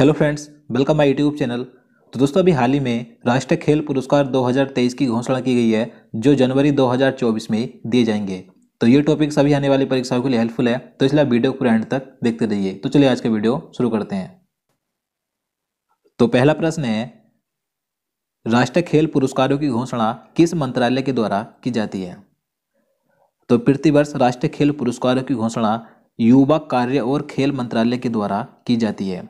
hello friends welcome my YouTube channel तो दोस्तों अभी हाल ही में राष्ट्रीय खेल पुरस्कार 2023 की घोषणा की गई है जो जनवरी 2024 में दिए जाएंगे तो ये टॉपिक सभी आने वाली परीक्षाओं के लिए हेल्पफुल है तो इसलिए वीडियो पूरे एंड तक देखते रहिए तो चलिए आज का वीडियो शुरू करते हैं तो पहला प्रश्न है राष्ट्रीय खेल पुरस्कारों की घोषणा किस मंत्रालय के द्वारा की जाती है तो प्रतिवर्ष राष्ट्रीय खेल पुरस्कारों की घोषणा युवा कार्य और खेल मंत्रालय के द्वारा की जाती है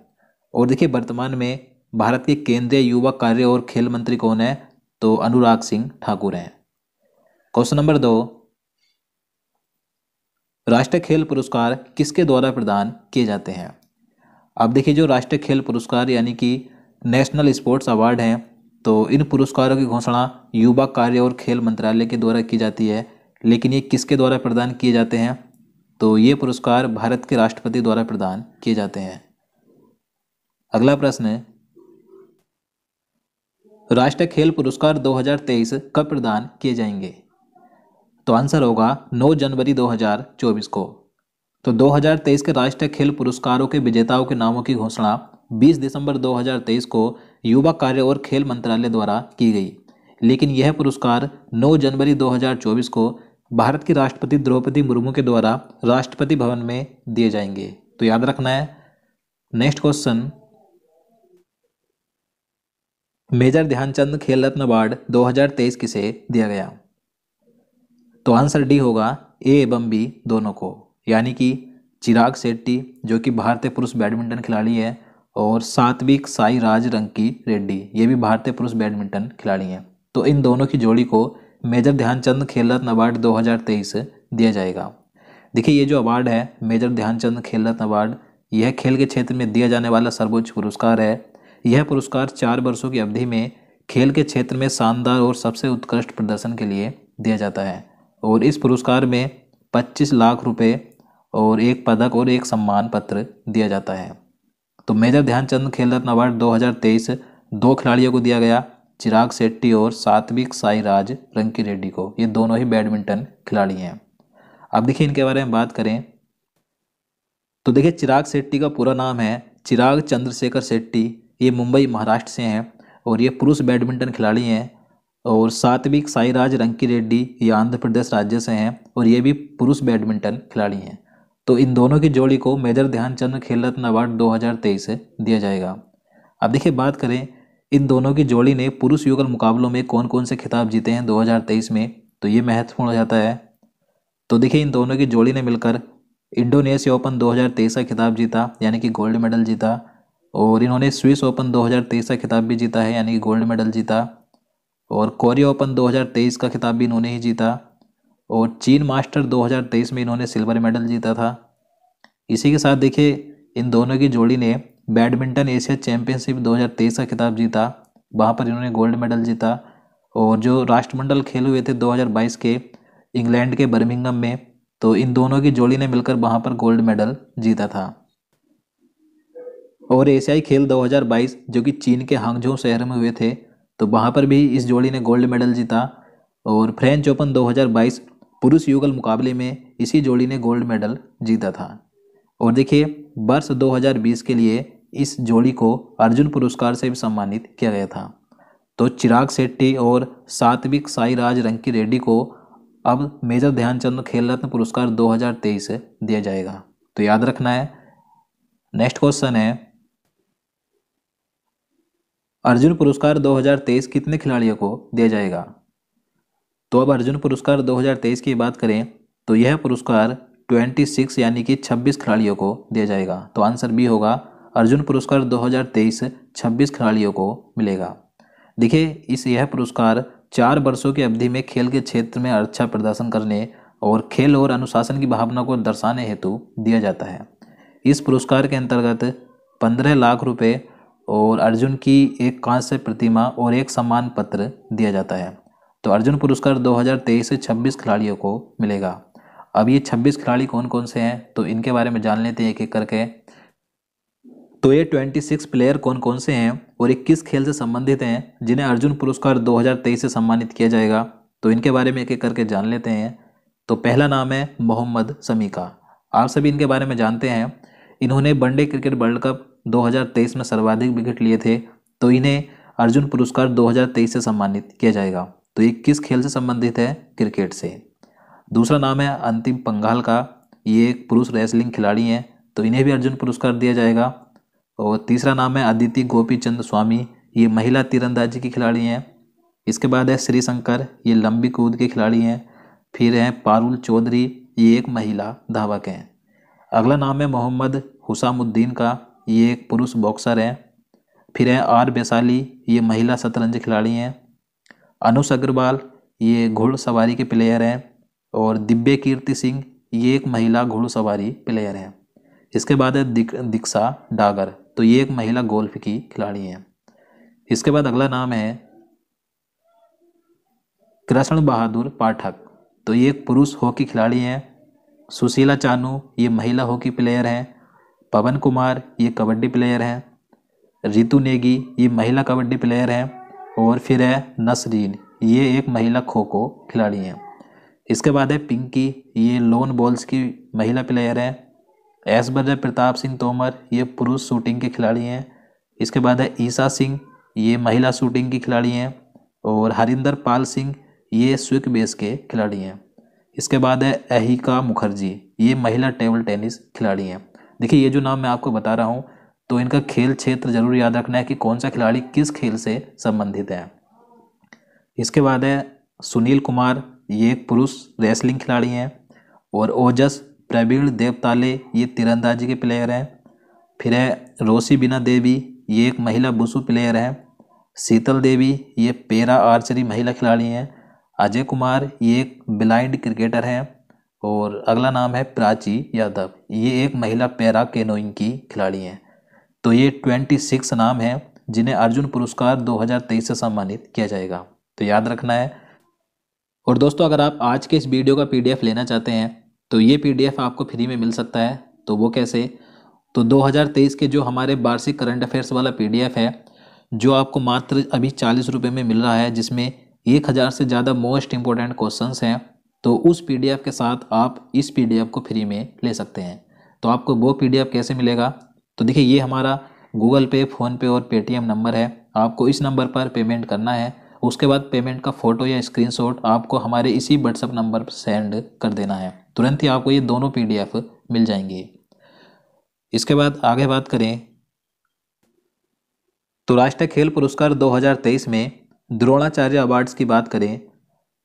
और देखिए वर्तमान में भारत के केंद्रीय युवा कार्य और खेल मंत्री कौन है तो अनुराग सिंह ठाकुर हैं क्वेश्चन नंबर दो राष्ट्रीय खेल पुरस्कार किसके द्वारा प्रदान किए जाते हैं अब देखिए जो राष्ट्रीय खेल पुरस्कार यानी कि नेशनल स्पोर्ट्स अवार्ड हैं तो इन पुरस्कारों की घोषणा युवा कार्य और खेल मंत्रालय के द्वारा की जाती है लेकिन ये किसके द्वारा प्रदान किए जाते हैं तो ये पुरस्कार भारत के राष्ट्रपति द्वारा प्रदान किए जाते हैं अगला प्रश्न है राष्ट्रीय खेल पुरस्कार 2023 कब प्रदान किए जाएंगे तो आंसर होगा 9 जनवरी 2024 को तो 2023 के राष्ट्रीय खेल पुरस्कारों के विजेताओं के नामों की घोषणा 20 दिसंबर 2023 को युवा कार्य और खेल मंत्रालय द्वारा की गई लेकिन यह पुरस्कार 9 जनवरी 2024 को भारत की राष्ट्रपति द्रौपदी मुर्मू के द्वारा राष्ट्रपति भवन में दिए जाएंगे तो याद रखना है नेक्स्ट क्वेश्चन मेजर ध्यानचंद खेल रत्न अवार्ड 2023 किसे दिया गया तो आंसर डी होगा ए एवं बी दोनों को यानी कि चिराग शेट्टी जो कि भारतीय पुरुष बैडमिंटन खिलाड़ी है और सात्विक साई राज रंकी रेड्डी ये भी भारतीय पुरुष बैडमिंटन खिलाड़ी हैं तो इन दोनों की जोड़ी को मेजर ध्यानचंद खेल रत्न अवार्ड 2023 दिया जाएगा देखिए ये जो अवार्ड है मेजर ध्यानचंद खेल रत्न अवार्ड यह खेल के क्षेत्र में दिया जाने वाला सर्वोच्च पुरस्कार है यह पुरस्कार चार वर्षों की अवधि में खेल के क्षेत्र में शानदार और सबसे उत्कृष्ट प्रदर्शन के लिए दिया जाता है और इस पुरस्कार में 25 लाख रुपए और एक पदक और एक सम्मान पत्र दिया जाता है तो मेजर ध्यानचंद खेल रत्न अवार्ड 2023 दो खिलाड़ियों को दिया गया चिराग शेट्टी और सात्विक साई राज रंकी रेड्डी को ये दोनों ही बैडमिंटन खिलाड़ी हैं अब देखिए इनके बारे में बात करें तो देखिए चिराग शेट्टी का पूरा नाम है चिराग चंद्रशेखर शेट्टी ये मुंबई महाराष्ट्र से हैं और ये पुरुष बैडमिंटन खिलाड़ी हैं और सात्विक साईराज रंकी रेड्डी ये आंध्र प्रदेश राज्य से हैं और ये भी पुरुष बैडमिंटन खिलाड़ी हैं तो इन दोनों की जोड़ी को मेजर ध्यानचंद खेल रत्न अवार्ड 2023 से दिया जाएगा अब देखिए बात करें इन दोनों की जोड़ी ने पुरुष युगल मुकाबलों में कौन कौन से खिताब जीते हैं 2023 में तो ये महत्वपूर्ण हो जाता है तो देखिए इन दोनों की जोड़ी ने मिलकर इंडोनेशिया ओपन 2023 का खिताब जीता यानी कि गोल्ड मेडल जीता और इन्होंने स्विस ओपन 2023 का खिताब भी जीता है यानी कि गोल्ड मेडल जीता और कोरिया ओपन 2023 का खिताब भी इन्होंने ही जीता और चीन मास्टर 2023 में इन्होंने सिल्वर मेडल जीता था इसी के साथ देखिए इन दोनों की जोड़ी ने बैडमिंटन एशिया चैम्पियनशिप 2023 का खिताब जीता वहाँ पर इन्होंने गोल्ड मेडल जीता और जो राष्ट्रमंडल खेल हुए थे दो के इंग्लैंड के बर्मिंगम में तो इन दोनों की जोड़ी ने मिलकर वहाँ पर गोल्ड मेडल जीता था और एशियाई खेल 2022 जो कि चीन के हांगझो शहर में हुए थे तो वहाँ पर भी इस जोड़ी ने गोल्ड मेडल जीता और फ्रेंच ओपन 2022 पुरुष युगल मुकाबले में इसी जोड़ी ने गोल्ड मेडल जीता था और देखिए वर्ष 2020 के लिए इस जोड़ी को अर्जुन पुरस्कार से भी सम्मानित किया गया था तो चिराग शेट्टी और सात्विक साईराज रंकी रेड्डी को अब मेजर ध्यानचंद खेल रत्न पुरस्कार 2023 दिया जाएगा तो याद रखना है नेक्स्ट क्वेश्चन है अर्जुन पुरस्कार 2023 कितने खिलाड़ियों को दिया जाएगा तो अब अर्जुन पुरस्कार 2023 की बात करें तो यह पुरस्कार 26 यानी कि 26 खिलाड़ियों को दिया जाएगा तो आंसर बी होगा अर्जुन पुरस्कार 2023 26 खिलाड़ियों को मिलेगा देखिए इस यह पुरस्कार चार वर्षों की अवधि में खेल के क्षेत्र में अच्छा प्रदर्शन करने और खेल और अनुशासन की भावना को दर्शाने हेतु दिया जाता है इस पुरस्कार के अंतर्गत पंद्रह लाख रुपये और अर्जुन की एक कांस्य प्रतिमा और एक सम्मान पत्र दिया जाता है तो अर्जुन पुरस्कार 2023 से 26 खिलाड़ियों को मिलेगा अब ये 26 खिलाड़ी कौन कौन से हैं तो इनके बारे में जान लेते हैं एक एक करके तो ये 26 प्लेयर कौन कौन से हैं और ये किस खेल से संबंधित हैं जिन्हें अर्जुन पुरस्कार 2023 से सम्मानित किया जाएगा तो इनके बारे में एक एक करके जान लेते हैं तो पहला नाम है मोहम्मद समी का आप सभी इनके बारे में जानते हैं इन्होंने वनडे क्रिकेट वर्ल्ड कप 2023 में सर्वाधिक विकेट लिए थे तो इन्हें अर्जुन पुरस्कार 2023 से सम्मानित किया जाएगा तो ये किस खेल से संबंधित है क्रिकेट से दूसरा नाम है अंतिम पंगाल का ये एक पुरुष रेसलिंग खिलाड़ी हैं तो इन्हें भी अर्जुन पुरस्कार दिया जाएगा और तीसरा नाम है अदिति गोपी चंद स्वामी ये महिला तीरंदाजी की खिलाड़ी हैं इसके बाद है श्री शंकर ये लंबी कूद के खिलाड़ी हैं फिर हैं पारुल चौधरी ये एक महिला धावक हैं अगला नाम है मोहम्मद हुसामुद्दीन का ये एक पुरुष बॉक्सर हैं फिर हैं आर बेसाली ये महिला शतरंज खिलाड़ी हैं अनुष अग्रवाल ये घुड़सवारी के प्लेयर हैं और दिव्य कीर्ति सिंह ये एक महिला घुड़सवारी प्लेयर हैं इसके बाद है दिक, दिक्सा डागर तो ये एक महिला गोल्फ की खिलाड़ी हैं इसके बाद अगला नाम है कृष्ण बहादुर पाठक तो ये एक पुरुष हॉकी खिलाड़ी हैं सुशीला चानू ये महिला हॉकी प्लेयर हैं पवन कुमार ये कबड्डी प्लेयर हैं रितु नेगी ये महिला कबड्डी प्लेयर हैं और फिर है नसरीन ये एक महिला खो खो खिलाड़ी हैं इसके बाद है पिंकी ये लोन बॉल्स की महिला प्लेयर हैं ऐसबर्जय प्रताप सिंह तोमर ये पुरुष शूटिंग के खिलाड़ी हैं इसके बाद है ईसा सिंह ये महिला शूटिंग की खिलाड़ी हैं और हरिंदर पाल सिंह ये स्विक बेस के खिलाड़ी हैं इसके बाद है अहिका मुखर्जी ये महिला टेबल टेनिस खिलाड़ी हैं देखिए ये जो नाम मैं आपको बता रहा हूँ तो इनका खेल क्षेत्र जरूर याद रखना है कि कौन सा खिलाड़ी किस खेल से संबंधित है इसके बाद है सुनील कुमार ये एक पुरुष रेसलिंग खिलाड़ी हैं और ओजस प्रवीण देवताले ये तीरंदाजी के प्लेयर हैं फिर है रोशी बिना देवी ये एक महिला बुसु प्लेयर हैं शीतल देवी ये पेरा आर्चरी महिला खिलाड़ी हैं अजय कुमार ये एक ब्लाइंड क्रिकेटर हैं और अगला नाम है प्राची यादव ये एक महिला पैरा कैनोइंग की खिलाड़ी हैं तो ये ट्वेंटी सिक्स नाम हैं जिन्हें अर्जुन पुरस्कार 2023 से सम्मानित किया जाएगा तो याद रखना है और दोस्तों अगर आप आज के इस वीडियो का पीडीएफ लेना चाहते हैं तो ये पीडीएफ आपको फ्री में मिल सकता है तो वो कैसे तो 2023 के जो हमारे वार्षिक करंट अफेयर्स वाला पी है जो आपको मात्र अभी चालीस रुपये में मिल रहा है जिसमें एक हज़ार से ज़्यादा मोस्ट इंपॉर्टेंट क्वेश्चंस हैं तो उस पी के साथ आप इस पी को फ्री में ले सकते हैं तो आपको वो पी कैसे मिलेगा तो देखिए ये हमारा गूगल पे फ़ोनपे और पेटीएम नंबर है आपको इस नंबर पर पेमेंट करना है उसके बाद पेमेंट का फ़ोटो या स्क्रीनशॉट आपको हमारे इसी व्हाट्सअप नंबर पर सेंड कर देना है तुरंत ही आपको ये दोनों पीडीएफ मिल जाएंगे इसके बाद आगे बात करें तो राष्ट्रीय खेल पुरस्कार 2023 में द्रोणाचार्य अवार्ड्स की बात करें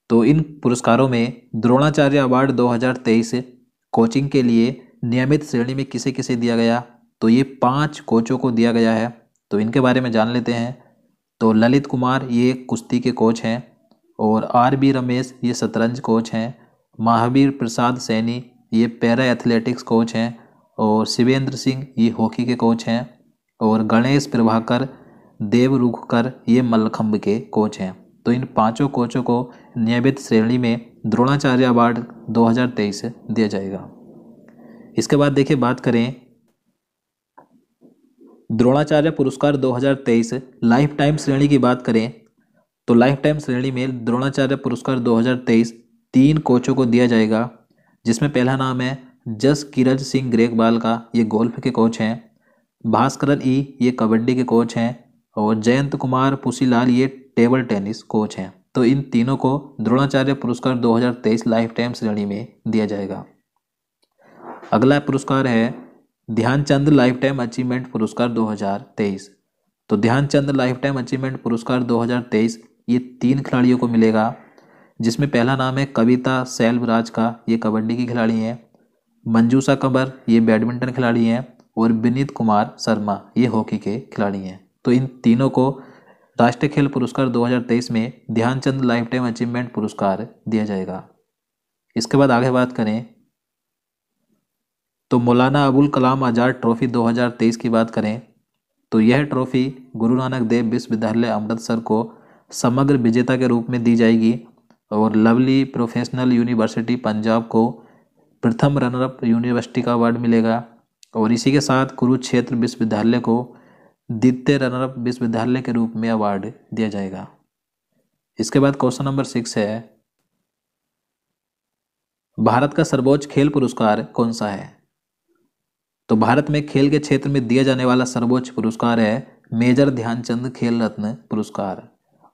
तो इन पुरस्कारों में द्रोणाचार्य अवार्ड 2023 कोचिंग के लिए नियमित श्रेणी में किसे किसे दिया गया तो ये पांच कोचों को दिया गया है तो इनके बारे में जान लेते हैं तो ललित कुमार ये कुश्ती के कोच हैं और आर बी रमेश ये शतरंज कोच हैं महावीर प्रसाद सैनी ये पैरा एथलेटिक्स कोच हैं और शिवेंद्र सिंह ये हॉकी के कोच हैं और गणेश प्रभाकर देव रुखकर ये मलखम्ब के कोच हैं तो इन पांचों कोचों को नियमित श्रेणी में द्रोणाचार्य अवार्ड 2023 दिया जाएगा इसके बाद देखिए बात करें द्रोणाचार्य पुरस्कार 2023 लाइफ टाइम श्रेणी की बात करें तो लाइफ टाइम श्रेणी में द्रोणाचार्य पुरस्कार 2023 तीन कोचों को दिया जाएगा जिसमें पहला नाम है जस किरज सिंह ग्रेगवाल का ये गोल्फ के कोच हैं भास्करन ई ये कबड्डी के कोच हैं और जयंत कुमार पुसीलाल ये टेबल टेनिस कोच हैं तो इन तीनों को द्रोणाचार्य पुरस्कार 2023 लाइफ टाइम श्रेणी में दिया जाएगा अगला पुरस्कार है ध्यानचंद लाइफ टाइम अचीवमेंट पुरस्कार 2023 तो ध्यानचंद लाइफ टाइम अचीवमेंट पुरस्कार 2023 ये तीन खिलाड़ियों को मिलेगा जिसमें पहला नाम है कविता सेल्वराज का ये कबड्डी की खिलाड़ी हैं मंजूसा कंबर ये बैडमिंटन खिलाड़ी हैं और विनीत कुमार शर्मा ये हॉकी के खिलाड़ी हैं तो इन तीनों को राष्ट्रीय खेल पुरस्कार 2023 में ध्यानचंद लाइफ टाइम अचीवमेंट पुरस्कार दिया जाएगा इसके बाद आगे बात करें तो मौलाना अबुल कलाम आज़ाद ट्रॉफ़ी 2023 की बात करें तो यह ट्रॉफ़ी गुरु नानक देव विश्वविद्यालय अमृतसर को समग्र विजेता के रूप में दी जाएगी और लवली प्रोफेशनल यूनिवर्सिटी पंजाब को प्रथम रनरअप यूनिवर्सिटी का अवार्ड मिलेगा और इसी के साथ कुरुक्षेत्र विश्वविद्यालय को द्वितीय रनरअप विश्वविद्यालय के रूप में अवार्ड दिया जाएगा इसके बाद क्वेश्चन नंबर सिक्स है भारत का सर्वोच्च खेल पुरस्कार कौन सा है तो भारत में खेल के क्षेत्र में दिया जाने वाला सर्वोच्च पुरस्कार है मेजर ध्यानचंद खेल रत्न पुरस्कार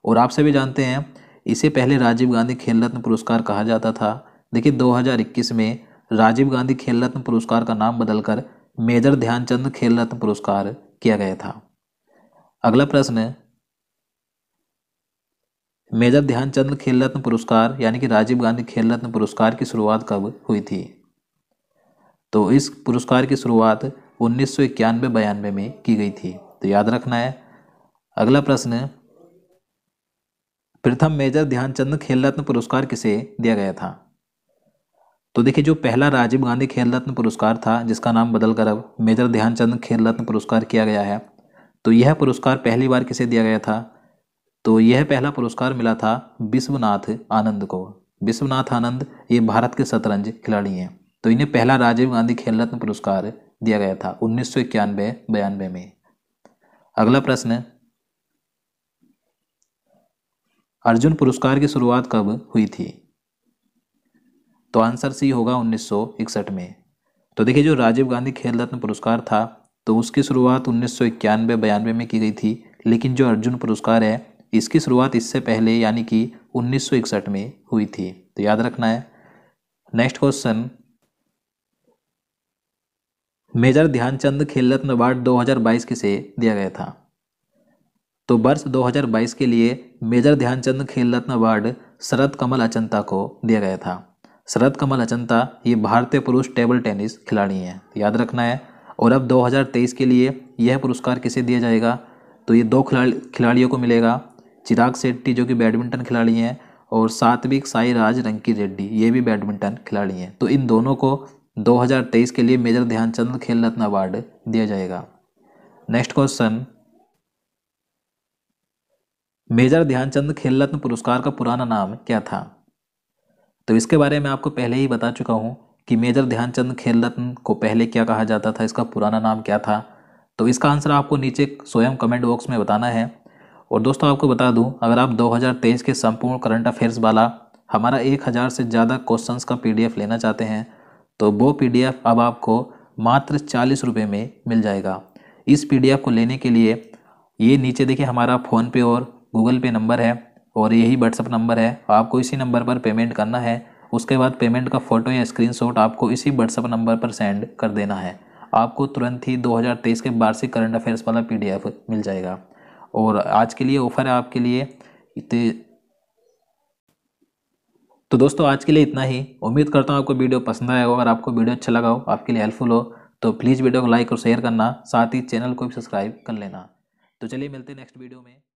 और आप सभी जानते हैं इसे पहले राजीव गांधी खेल रत्न पुरस्कार कहा जाता था देखिए 2021 में राजीव गांधी खेल रत्न पुरस्कार का नाम बदलकर मेजर ध्यानचंद खेल रत्न पुरस्कार किया गया था अगला प्रश्न है मेजर ध्यानचंद खेल रत्न पुरस्कार यानी कि राजीव गांधी खेल रत्न पुरस्कार की शुरुआत कब हुई थी तो इस पुरस्कार की शुरुआत उन्नीस सौ इक्यानवे बयानवे में की गई थी तो याद रखना है अगला प्रश्न प्रथम मेजर ध्यानचंद खेल रत्न पुरस्कार किसे दिया गया था तो देखिए जो पहला राजीव गांधी खेल रत्न पुरस्कार था जिसका नाम बदलकर अब मेजर ध्यानचंद खेल रत्न पुरस्कार किया गया है तो यह पुरस्कार पहली बार किसे दिया गया था तो यह पहला पुरस्कार मिला था विश्वनाथ आनंद को विश्वनाथ आनंद ये भारत के शतरंज खिलाड़ी हैं तो इन्हें पहला राजीव गांधी खेल रत्न पुरस्कार दिया गया था उन्नीस सौ इक्यानवे बयानवे में अगला प्रश्न अर्जुन पुरस्कार की शुरुआत कब हुई थी तो आंसर सी होगा 1961 में तो देखिए जो राजीव गांधी खेल रत्न पुरस्कार था तो उसकी शुरुआत उन्नीस सौ इक्यानवे बयानवे में की गई थी लेकिन जो अर्जुन पुरस्कार है इसकी शुरुआत इससे पहले यानी कि 1961 में हुई थी तो याद रखना है नेक्स्ट क्वेश्चन मेजर ध्यानचंद खेल रत्न अवार्ड 2022 किसे दिया गया था तो वर्ष 2022 के लिए मेजर ध्यानचंद खेल रत्न अवार्ड शरद कमल अचंता को दिया गया था शरद कमल अचंता ये भारतीय पुरुष टेबल टेनिस खिलाड़ी हैं याद रखना है और अब 2023 के लिए यह पुरस्कार किसे दिया जाएगा तो ये दो खिलाड़ी खिलाड़ियों को मिलेगा चिराग सेट्टी जो कि बैडमिंटन खिलाड़ी हैं और सात्विक साई राज रंकी रेड्डी ये भी बैडमिंटन खिलाड़ी हैं तो इन दोनों को 2023 के लिए मेजर ध्यानचंद खेल रत्न अवार्ड दिया जाएगा नेक्स्ट क्वेश्चन मेजर ध्यानचंद खेल रत्न पुरस्कार का पुराना नाम क्या था तो इसके बारे में आपको पहले ही बता चुका हूँ कि मेजर ध्यानचंद खेल रत्न को पहले क्या कहा जाता था इसका पुराना नाम क्या था तो इसका आंसर आपको नीचे स्वयं कमेंट बॉक्स में बताना है और दोस्तों आपको बता दूं अगर आप 2023 के संपूर्ण करंट अफेयर्स वाला हमारा 1000 से ज़्यादा क्वेश्चंस का पीडीएफ लेना चाहते हैं तो वो पीडीएफ अब आपको मात्र चालीस रुपये में मिल जाएगा इस पीडीएफ को लेने के लिए ये नीचे देखिए हमारा फ़ोनपे और गूगल पे नंबर है और यही व्हाट्सअप नंबर है आपको इसी नंबर पर पेमेंट करना है उसके बाद पेमेंट का फ़ोटो या स्क्रीनशॉट आपको इसी व्हाट्सअप नंबर पर सेंड कर देना है आपको तुरंत ही 2023 के वार्षिक करंट अफेयर्स वाला पीडीएफ मिल जाएगा और आज के लिए ऑफ़र है आपके लिए इतने तो दोस्तों आज के लिए इतना ही उम्मीद करता हूँ आपको वीडियो पसंद आया हो अगर आपको वीडियो अच्छा लगा हो आपके लिए हेल्पफुल हो तो प्लीज़ वीडियो को लाइक और शेयर करना साथ ही चैनल को भी सब्सक्राइब कर लेना तो चलिए मिलते हैं नेक्स्ट वीडियो में